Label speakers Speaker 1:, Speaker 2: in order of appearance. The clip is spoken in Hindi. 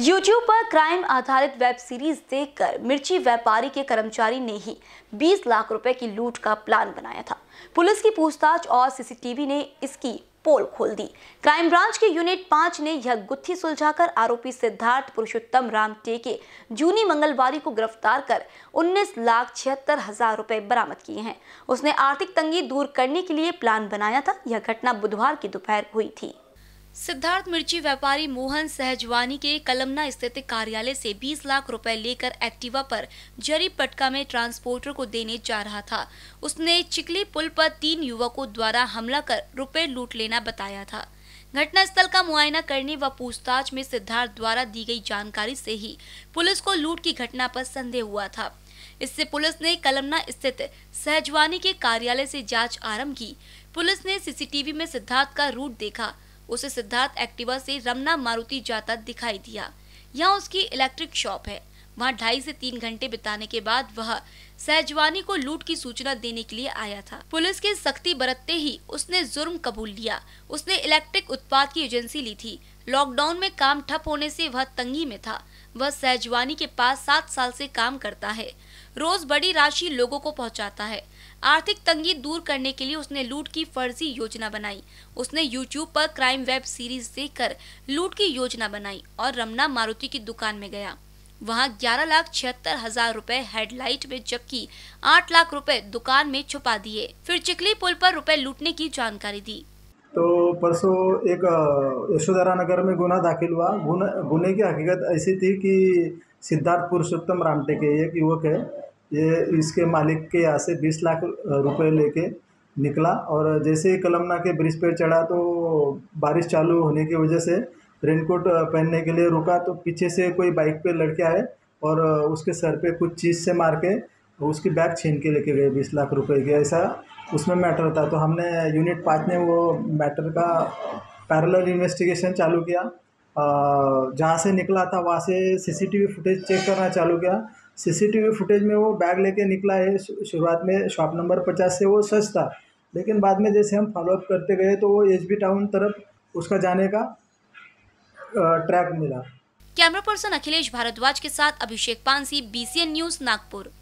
Speaker 1: यूट्यूब पर क्राइम आधारित वेब सीरीज देखकर मिर्ची व्यापारी के कर्मचारी ने ही 20 लाख रुपए की लूट का प्लान बनाया था पुलिस की पूछताछ और सीसीटीवी ने इसकी पोल खोल दी क्राइम ब्रांच के यूनिट पांच ने यह गुत्थी सुलझाकर आरोपी सिद्धार्थ पुरुषोत्तम राम टेके जूनी मंगलवारी को गिरफ्तार कर उन्नीस लाख छिहत्तर हजार रुपए बरामद किए हैं उसने आर्थिक तंगी दूर करने के लिए प्लान बनाया था यह घटना बुधवार की दोपहर हुई थी सिद्धार्थ मिर्ची व्यापारी मोहन सहजवानी के कलमना स्थित कार्यालय से 20 लाख रुपए लेकर एक्टिवा पर जरी पटका में ट्रांसपोर्टर को देने जा रहा था उसने चिकली पुल पर तीन युवकों द्वारा हमला कर रुपए लूट लेना बताया था स्थल का मुआयना करने व पूछताछ में सिद्धार्थ द्वारा दी गई जानकारी से ही पुलिस को लूट की घटना पर संदेह हुआ था इससे पुलिस ने कलमना स्थित सहजवानी के कार्यालय से जांच आरंभ की पुलिस ने सीसीटीवी में सिद्धार्थ का रूट देखा उसे सिद्धार्थ एक्टिवा से रमना मारुति जाता दिखाई दिया यहाँ उसकी इलेक्ट्रिक शॉप है वहाँ ढाई से तीन घंटे बिताने के बाद वह सहजवानी को लूट की सूचना देने के लिए आया था पुलिस के सख्ती बरतते ही उसने जुर्म कबूल लिया उसने इलेक्ट्रिक उत्पाद की एजेंसी ली थी लॉकडाउन में काम ठप होने से वह तंगी में था वह सहजवानी के पास सात साल से काम करता है रोज बड़ी राशि लोगों को पहुंचाता है आर्थिक तंगी दूर करने के लिए उसने लूट की फर्जी योजना बनाई उसने यूट्यूब पर क्राइम वेब सीरीज देखकर लूट की योजना बनाई और रमना मारुति की दुकान में गया वहां ग्यारह लाख छिहत्तर हजार रूपए हेडलाइट में जबकि आठ लाख रुपए दुकान में छुपा दिए फिर चिकली पुल पर रुपए लूटने की जानकारी दी
Speaker 2: तो परसों एक यशोधरा नगर में गुना दाखिल हुआ गुना गुने की हकीकत ऐसी थी कि सिद्धार्थ पुरुषोत्तम रामटेके एक युवक है ये इसके मालिक के यहाँ से बीस लाख रुपए लेके निकला और जैसे ही कलमना के ब्रिज पर चढ़ा तो बारिश चालू होने की वजह से रेनकोट पहनने के लिए रुका तो पीछे से कोई बाइक पे लड़के आए और उसके सर पे कुछ चीज़ से मार के उसकी बैग छीन के लेके गए बीस लाख रुपए की ऐसा उसमें मैटर था तो हमने यूनिट पाँच ने वो मैटर का पैरेलल इन्वेस्टिगेशन चालू किया जहाँ से निकला था वहाँ से सीसीटीवी फुटेज चेक करना चालू किया सीसीटीवी फुटेज में वो बैग लेके निकला है शुरुआत में शॉप नंबर पचास से वो सच था लेकिन बाद में जैसे हम फॉलोअप करते गए तो वो एच टाउन तरफ उसका जाने का ट्रैक मिला
Speaker 1: कैमरा पर्सन अखिलेश भारद्वाज के साथ अभिषेक पानसी बी न्यूज़ नागपुर